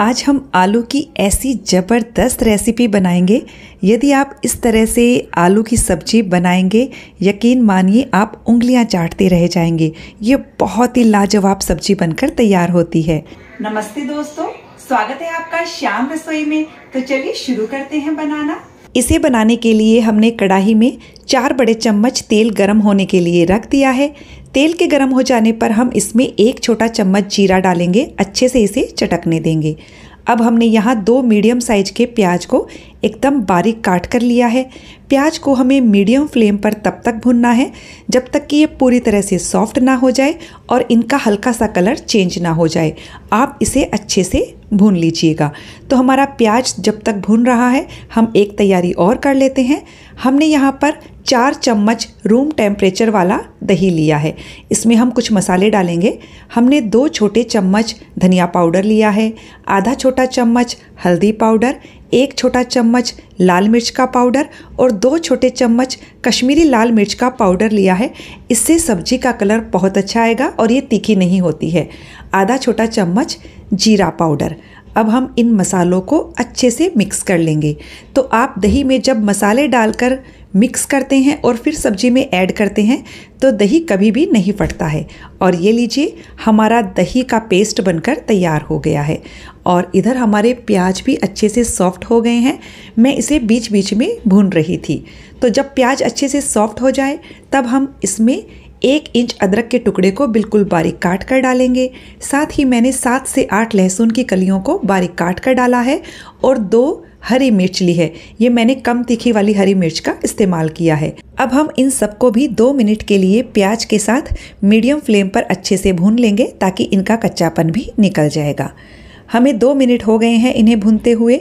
आज हम आलू की ऐसी ज़बरदस्त रेसिपी बनाएंगे यदि आप इस तरह से आलू की सब्जी बनाएंगे यकीन मानिए आप उंगलियां चाटते रह जाएंगे ये बहुत ही लाजवाब सब्जी बनकर तैयार होती है नमस्ते दोस्तों स्वागत है आपका श्याम रसोई में तो चलिए शुरू करते हैं बनाना इसे बनाने के लिए हमने कढ़ाई में चार बड़े चम्मच तेल गरम होने के लिए रख दिया है तेल के गर्म हो जाने पर हम इसमें एक छोटा चम्मच जीरा डालेंगे अच्छे से इसे चटकने देंगे अब हमने यहाँ दो मीडियम साइज के प्याज को एकदम बारीक काट कर लिया है प्याज को हमें मीडियम फ्लेम पर तब तक भुनना है जब तक कि ये पूरी तरह से सॉफ्ट ना हो जाए और इनका हल्का सा कलर चेंज ना हो जाए आप इसे अच्छे से भून लीजिएगा तो हमारा प्याज जब तक भून रहा है हम एक तैयारी और कर लेते हैं हमने यहाँ पर चार चम्मच रूम टेम्परेचर वाला दही लिया है इसमें हम कुछ मसाले डालेंगे हमने दो छोटे चम्मच धनिया पाउडर लिया है आधा छोटा चम्मच हल्दी पाउडर एक छोटा चम्मच लाल मिर्च का पाउडर और दो छोटे चम्मच कश्मीरी लाल मिर्च का पाउडर लिया है इससे सब्जी का कलर बहुत अच्छा आएगा और ये तीखी नहीं होती है आधा छोटा चम्मच जीरा पाउडर अब हम इन मसालों को अच्छे से मिक्स कर लेंगे तो आप दही में जब मसाले डालकर मिक्स करते हैं और फिर सब्जी में ऐड करते हैं तो दही कभी भी नहीं फटता है और ये लीजिए हमारा दही का पेस्ट बनकर तैयार हो गया है और इधर हमारे प्याज भी अच्छे से सॉफ्ट हो गए हैं मैं इसे बीच बीच में भून रही थी तो जब प्याज अच्छे से सॉफ्ट हो जाए तब हम इसमें एक इंच अदरक के टुकड़े को बिल्कुल बारीक काट कर डालेंगे साथ ही मैंने सात से आठ लहसुन की कलियों को बारीक काट कर डाला है और दो हरी मिर्च ली है ये मैंने कम तीखी वाली हरी मिर्च का इस्तेमाल किया है अब हम इन सबको भी दो मिनट के लिए प्याज के साथ मीडियम फ्लेम पर अच्छे से भून लेंगे ताकि इनका कच्चापन भी निकल जाएगा हमें दो मिनट हो गए हैं इन्हें भूनते हुए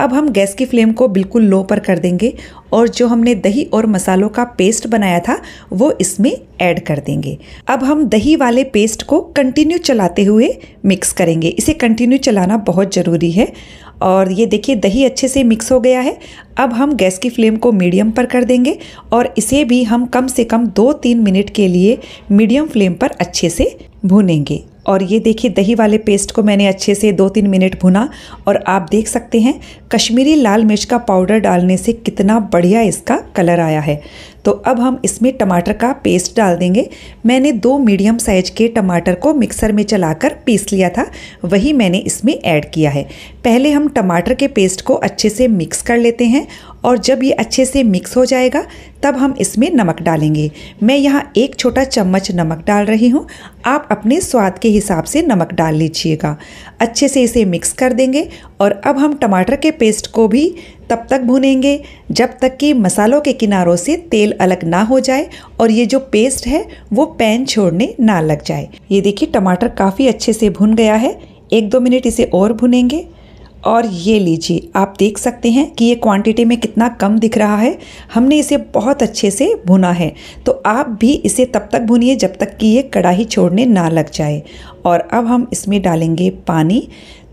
अब हम गैस की फ्लेम को बिल्कुल लो पर कर देंगे और जो हमने दही और मसालों का पेस्ट बनाया था वो इसमें ऐड कर देंगे अब हम दही वाले पेस्ट को कंटिन्यू चलाते हुए मिक्स करेंगे इसे कंटिन्यू चलाना बहुत ज़रूरी है और ये देखिए दही अच्छे से मिक्स हो गया है अब हम गैस की फ्लेम को मीडियम पर कर देंगे और इसे भी हम कम से कम दो तीन मिनट के लिए मीडियम फ्लेम पर अच्छे से भूनेंगे और ये देखिए दही वाले पेस्ट को मैंने अच्छे से दो तीन मिनट भुना और आप देख सकते हैं कश्मीरी लाल मिर्च का पाउडर डालने से कितना बढ़िया इसका कलर आया है तो अब हम इसमें टमाटर का पेस्ट डाल देंगे मैंने दो मीडियम साइज के टमाटर को मिक्सर में चलाकर पीस लिया था वही मैंने इसमें ऐड किया है पहले हम टमाटर के पेस्ट को अच्छे से मिक्स कर लेते हैं और जब ये अच्छे से मिक्स हो जाएगा तब हम इसमें नमक डालेंगे मैं यहाँ एक छोटा चम्मच नमक डाल रही हूँ आप अपने स्वाद के हिसाब से नमक डाल लीजिएगा अच्छे से इसे मिक्स कर देंगे और अब हम टमाटर के पेस्ट को भी तब तक भुनेंगे जब तक कि मसालों के किनारों से तेल अलग ना हो जाए और ये जो पेस्ट है वो पैन छोड़ने ना लग जाए ये देखिए टमाटर काफ़ी अच्छे से भुन गया है एक दो मिनट इसे और भुनेंगे और ये लीजिए आप देख सकते हैं कि ये क्वांटिटी में कितना कम दिख रहा है हमने इसे बहुत अच्छे से भुना है तो आप भी इसे तब तक भुनिए जब तक कि ये कढ़ाई छोड़ने ना लग जाए और अब हम इसमें डालेंगे पानी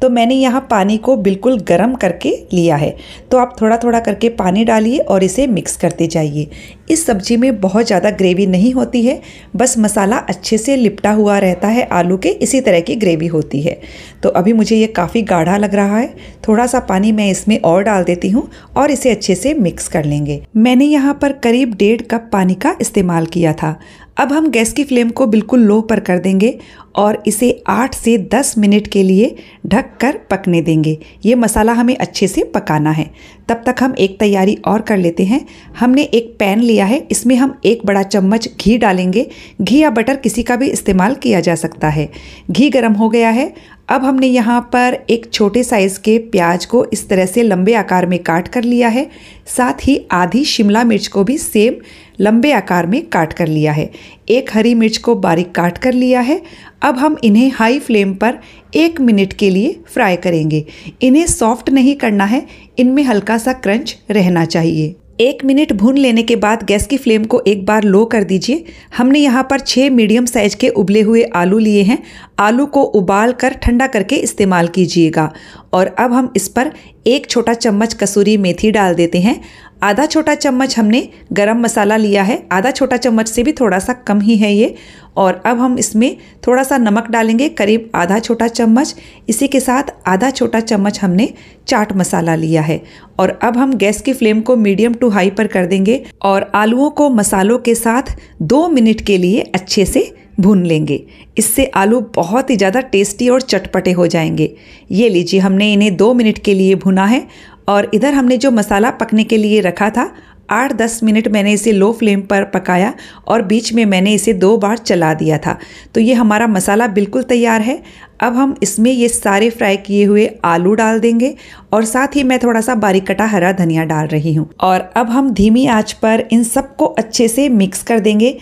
तो मैंने यहाँ पानी को बिल्कुल गर्म करके लिया है तो आप थोड़ा थोड़ा करके पानी डालिए और इसे मिक्स करते जाइए इस सब्जी में बहुत ज़्यादा ग्रेवी नहीं होती है बस मसाला अच्छे से लिपटा हुआ रहता है आलू के इसी तरह की ग्रेवी होती है तो अभी मुझे ये काफ़ी गाढ़ा लग रहा है थोड़ा सा पानी मैं इसमें और डाल देती हूँ और इसे अच्छे से मिक्स कर लेंगे मैंने यहाँ पर करीब डेढ़ कप पानी का इस्तेमाल किया था अब हम गैस की फ्लेम को बिल्कुल लो पर कर देंगे और इसे 8 से 10 मिनट के लिए ढक कर पकने देंगे ये मसाला हमें अच्छे से पकाना है तब तक हम एक तैयारी और कर लेते हैं हमने एक पैन लिया है इसमें हम एक बड़ा चम्मच घी डालेंगे घी या बटर किसी का भी इस्तेमाल किया जा सकता है घी गर्म हो गया है अब हमने यहाँ पर एक छोटे साइज़ के प्याज को इस तरह से लंबे आकार में काट कर लिया है साथ ही आधी शिमला मिर्च को भी सेम लंबे आकार में काट कर लिया है एक हरी मिर्च को बारीक काट कर लिया है अब हम इन्हें हाई फ्लेम पर एक मिनट के लिए फ्राई करेंगे इन्हें सॉफ्ट नहीं करना है इनमें हल्का सा क्रंच रहना चाहिए एक मिनट भून लेने के बाद गैस की फ्लेम को एक बार लो कर दीजिए हमने यहाँ पर छः मीडियम साइज के उबले हुए आलू लिए हैं आलू को उबाल कर ठंडा करके इस्तेमाल कीजिएगा और अब हम इस पर एक छोटा चम्मच कसूरी मेथी डाल देते हैं आधा छोटा चम्मच हमने गरम मसाला लिया है आधा छोटा चम्मच से भी थोड़ा सा कम ही है ये और अब हम इसमें थोड़ा सा नमक डालेंगे करीब आधा छोटा चम्मच इसी के साथ आधा छोटा चम्मच हमने चाट मसाला लिया है और अब हम गैस की फ्लेम को मीडियम टू हाई पर कर देंगे और आलूओं को मसालों के साथ दो मिनट के लिए अच्छे से भून लेंगे इससे आलू बहुत ही ज़्यादा टेस्टी और चटपटे हो जाएंगे ये लीजिए हमने इन्हें दो मिनट के लिए भुना है और इधर हमने जो मसाला पकने के लिए रखा था आठ दस मिनट मैंने इसे लो फ्लेम पर पकाया और बीच में मैंने इसे दो बार चला दिया था तो ये हमारा मसाला बिल्कुल तैयार है अब हम इसमें ये सारे फ्राई किए हुए आलू डाल देंगे और साथ ही मैं थोड़ा सा बारीक कटा हरा धनिया डाल रही हूँ और अब हम धीमी आँच पर इन सबको अच्छे से मिक्स कर देंगे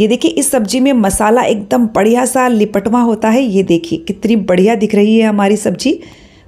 ये देखिए इस सब्जी में मसाला एकदम बढ़िया सा लिपटवा होता है ये देखिए कितनी बढ़िया दिख रही है हमारी सब्जी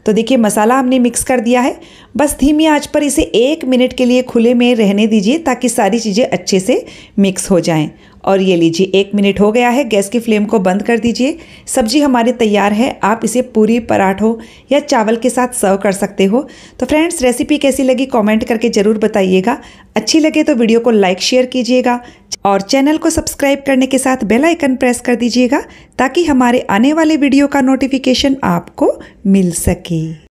तो देखिए मसाला हमने मिक्स कर दिया है बस धीमी आंच पर इसे एक मिनट के लिए खुले में रहने दीजिए ताकि सारी चीज़ें अच्छे से मिक्स हो जाएं और ये लीजिए एक मिनट हो गया है गैस की फ्लेम को बंद कर दीजिए सब्जी हमारी तैयार है आप इसे पूरी पराठों या चावल के साथ सर्व कर सकते हो तो फ्रेंड्स रेसिपी कैसी लगी कमेंट करके ज़रूर बताइएगा अच्छी लगे तो वीडियो को लाइक शेयर कीजिएगा और चैनल को सब्सक्राइब करने के साथ बेल आइकन प्रेस कर दीजिएगा ताकि हमारे आने वाले वीडियो का नोटिफिकेशन आपको मिल सके